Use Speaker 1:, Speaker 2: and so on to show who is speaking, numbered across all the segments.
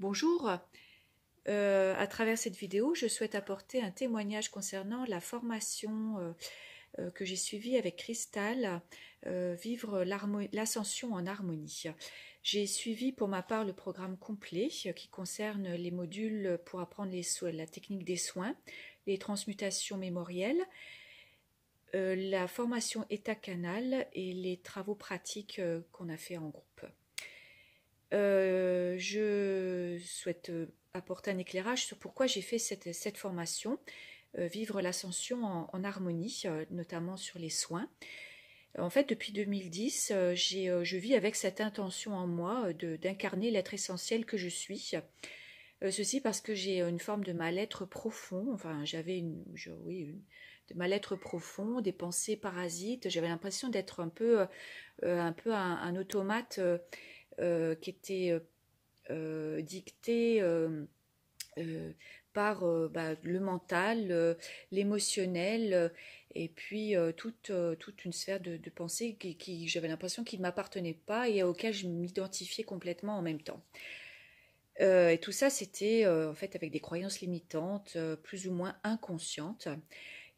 Speaker 1: Bonjour, euh, à travers cette vidéo, je souhaite apporter un témoignage concernant la formation euh, euh, que j'ai suivie avec Crystal Vivre l'ascension en harmonie. J'ai suivi pour ma part le programme complet qui concerne les modules pour apprendre la technique des soins, les transmutations mémorielles, la formation état-canal et les travaux pratiques qu'on a fait en groupe. Euh, je souhaite euh, apporter un éclairage sur pourquoi j'ai fait cette, formation, euh, Vivre l'ascension en, harmonie, notamment sur les soins. En fait, depuis 2010, je vis avec cette intention en moi d'incarner l'être essentiel que je suis. Ceci parce que j'ai une forme de mal-être profond, enfin j'avais une, oui, une, de mal-être profond, des pensées parasites, j'avais l'impression d'être un peu, un, peu un automate euh, qui était euh, euh, dictée par bah, le mental, l'émotionnel, et puis toute, une sphère de, pensée qui, j'avais l'impression qui ne m'appartenait pas et auquel je m'identifiais complètement en même temps. et tout ça, c'était en fait avec des croyances limitantes, plus ou moins inconscientes.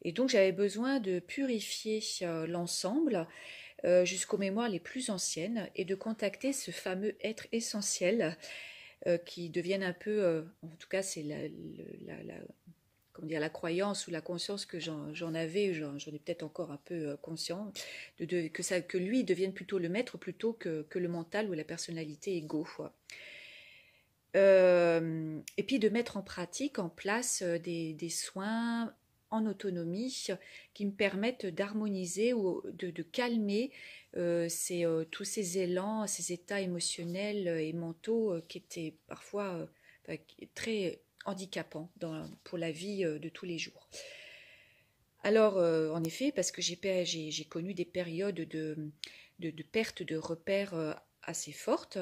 Speaker 1: Et donc, j'avais besoin de purifier l'ensemble. Euh, jusqu'aux mémoires les plus anciennes et de contacter ce fameux être essentiel euh, qui devienne un peu, euh, en tout cas c'est la, dire, la croyance ou la conscience que j'en avais, j'en ai peut-être encore un peu conscient, de, que, ça, que lui devienne plutôt le maître plutôt que, le mental ou la personnalité égo. et puis de mettre en pratique, en place des, des soins en autonomie qui me permettent d'harmoniser ou de, calmer euh, euh, tous ces élans, ces états émotionnels euh, et mentaux qui étaient parfois très handicapants pour la vie de tous les jours. Alors, en effet, parce que j'ai connu des périodes de, de perte de repères assez forte.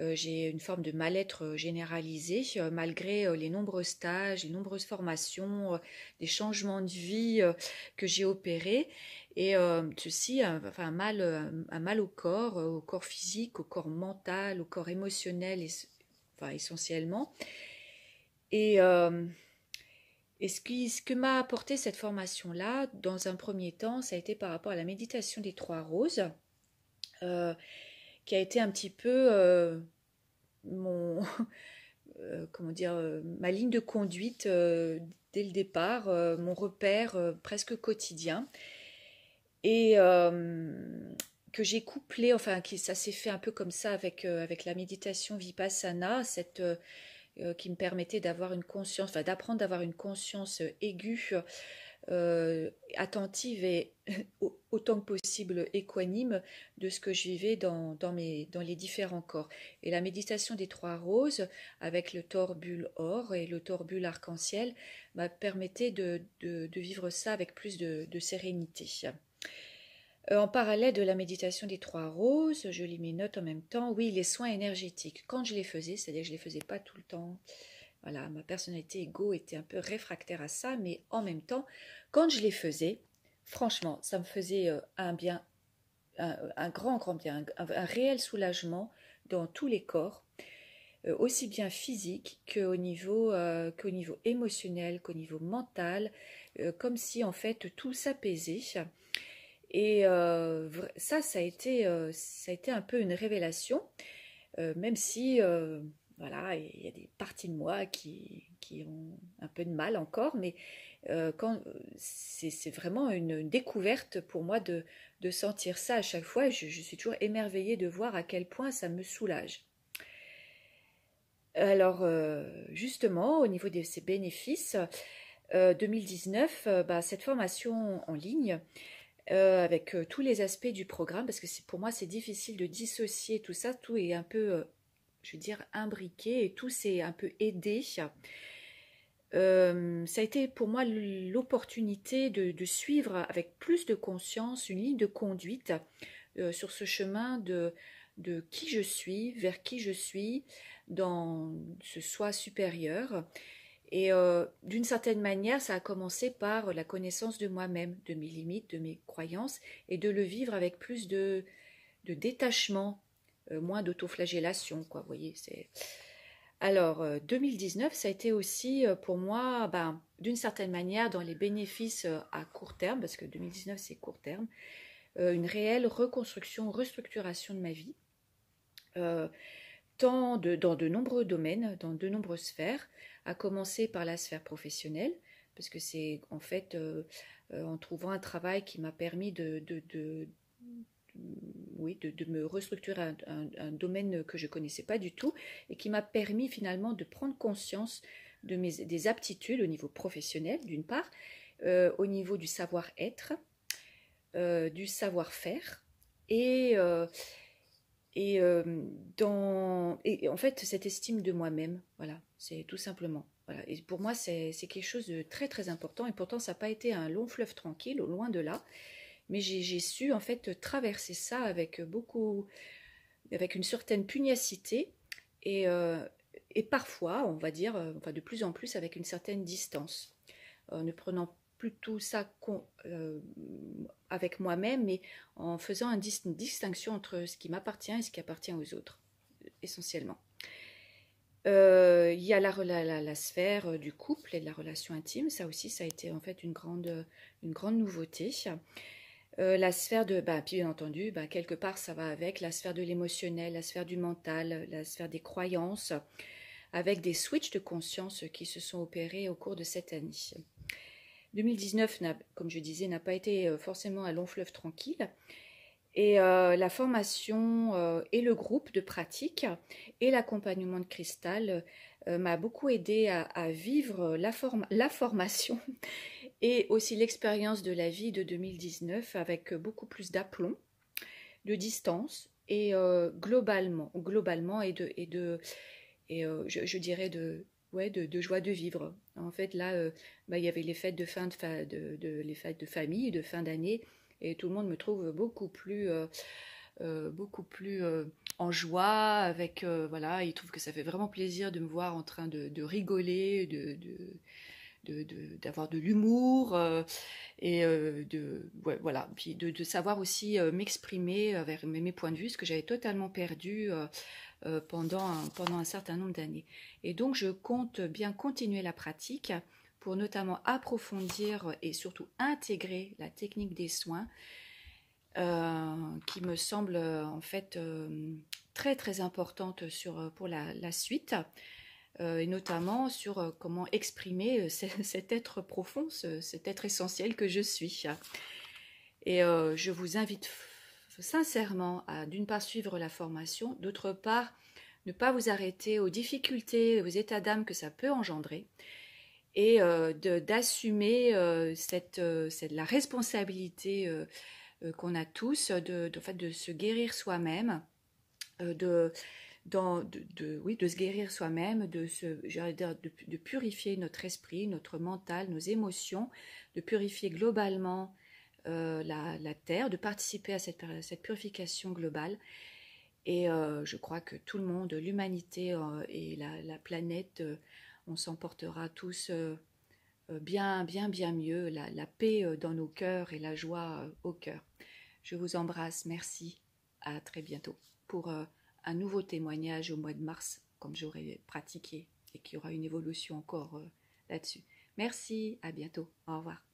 Speaker 1: Euh, j'ai une forme de mal-être euh, généralisé euh, malgré les nombreux stages, les nombreuses formations, des changements de vie que j'ai opérés. Et ceci, un, enfin, un mal, un mal au corps, au corps physique, au corps mental, au corps émotionnel, enfin, essentiellement. Et, ce, qui, ce que m'a apporté cette formation-là, dans un premier temps, ça a été par rapport à la méditation des trois roses qui a été un petit peu euh, mon euh, comment dire euh, ma ligne de conduite dès le départ, mon repère presque quotidien et que j'ai couplé, enfin qui ça s'est fait un peu comme ça avec avec la méditation vipassana, cette qui me permettait d'avoir une conscience, enfin d'apprendre d'avoir une conscience aiguë euh, attentive et autant que possible équanime de ce que je vivais dans, dans, dans les différents corps. Et la méditation des trois roses, avec le torbule or et le torbule arc-en-ciel, m'a permis de, de, vivre ça avec plus de, sérénité. Euh, en parallèle de la méditation des trois roses, je lis mes notes en même temps. Oui, les soins énergétiques. Quand je les faisais, c'est-à-dire que je les faisais pas tout le temps, voilà, ma personnalité égo était un peu réfractaire à ça, mais en même temps, quand je les faisais, franchement, ça me faisait euh, un bien, euh, un, grand, grand bien, un, réel soulagement dans tous les corps, euh, aussi bien physique qu'au niveau, qu'au niveau émotionnel, qu'au niveau mental, comme si en fait tout s'apaisait. Et ça, ça a, été, ça a été un peu une révélation, même si voilà, il y a des parties de moi qui, ont un peu de mal encore, mais euh, quand euh, c'est vraiment une, découverte pour moi de, de, sentir ça à chaque fois. Je, suis toujours émerveillée de voir à quel point ça me soulage. Alors, euh, justement, au niveau de ces bénéfices, 2019, bah, cette formation en ligne, avec tous les aspects du programme, parce que pour moi c'est difficile de dissocier tout ça, tout est un peu je veux dire, imbriqué et tout s'est un peu aidé. Euh, ça a été pour moi l'opportunité de, suivre avec plus de conscience une ligne de conduite euh, sur ce chemin de, de qui je suis, vers qui je suis, dans ce soi supérieur. Et euh, d'une certaine manière, ça a commencé par la connaissance de moi-même, de mes limites, de mes croyances, et de le vivre avec plus de détachement, euh, moins d'autoflagellation, quoi, vous voyez, c'est... Alors, 2019, euh, ça a été aussi euh, pour moi, ben, d'une certaine manière, dans les bénéfices à court terme, parce que 2019 c'est court terme, une réelle reconstruction, restructuration de ma vie, tant de, dans de nombreux domaines, dans de nombreuses sphères, à commencer par la sphère professionnelle, parce que c'est en fait en trouvant un travail qui m'a permis de, de euh, oui, de, me restructurer un, un, domaine que je ne connaissais pas du tout et qui m'a permis finalement de prendre conscience de mes, des aptitudes au niveau professionnel, d'une part, euh, au niveau du savoir-être, euh, du savoir-faire et, et, dans, et en fait cette estime de moi-même. Voilà, c'est tout simplement. Voilà. Et pour moi, c'est quelque chose de très très important et pourtant ça n'a pas été un long fleuve tranquille, au loin de là mais j'ai su en fait traverser ça avec beaucoup, avec une certaine pugnacité et, euh, parfois, on va dire, euh, enfin de plus en plus avec une certaine distance, en euh, ne prenant plus tout ça avec moi-même, mais en faisant une distinction entre ce qui m'appartient et ce qui appartient aux autres, essentiellement. il y a la, la, sphère du couple et de la relation intime. Ça aussi, ça a été en fait une grande, une grande nouveauté. Euh, la sphère de, bah, bien entendu, bah, quelque part ça va avec la sphère de l'émotionnel, la sphère du mental, la sphère des croyances, avec des switches de conscience qui se sont opérés au cours de cette année. 2019, comme je disais, n'a pas été euh, forcément un long fleuve tranquille, et euh, la formation euh, et le groupe de pratique et l'accompagnement de cristal euh, m'a beaucoup aidé à, vivre la, formation et aussi l'expérience de la vie de 2019 avec beaucoup plus d'aplomb, de distance et globalement, globalement et de, et de et, je, dirais de, Ouais, de, joie de vivre. En fait, là, bah, il y avait les fêtes de fin de, les fêtes de famille, de fin d'année, et tout le monde me trouve beaucoup plus euh, euh, beaucoup plus euh, en joie, avec voilà, il trouve que ça fait vraiment plaisir de me voir en train de, rigoler, de d'avoir de, l'humour et de voilà puis de, savoir aussi m'exprimer vers mes, points de vue ce que j'avais totalement perdu pendant pendant un certain nombre d'années et donc je compte bien continuer la pratique pour notamment approfondir et surtout intégrer la technique des soins euh, qui me semble en fait euh, très très importante euh, pour la, suite et notamment sur comment exprimer cet être profond, cet être essentiel que je suis. Et je vous invite sincèrement à d'une part suivre la formation, d'autre part ne pas vous arrêter aux difficultés, aux états d'âme que ça peut engendrer, et euh, d'assumer euh, cette, euh, cette, la responsabilité qu'on a tous de, de, de se guérir soi-même, de, de, oui, de se guérir soi-même, de, se, de, purifier notre esprit, notre mental, nos émotions, de purifier globalement la, la, terre, de participer à cette, cette purification globale. Et je crois que tout le monde, l'humanité et la, la planète on s'en portera tous euh, euh, bien, bien, bien mieux, la, paix euh, dans nos cœurs et la joie au cœur. Je vous embrasse, merci, à très bientôt pour un nouveau témoignage au mois de mars, comme j'aurai pratiqué et qu'il y aura une évolution encore là-dessus. Merci, à bientôt, au revoir.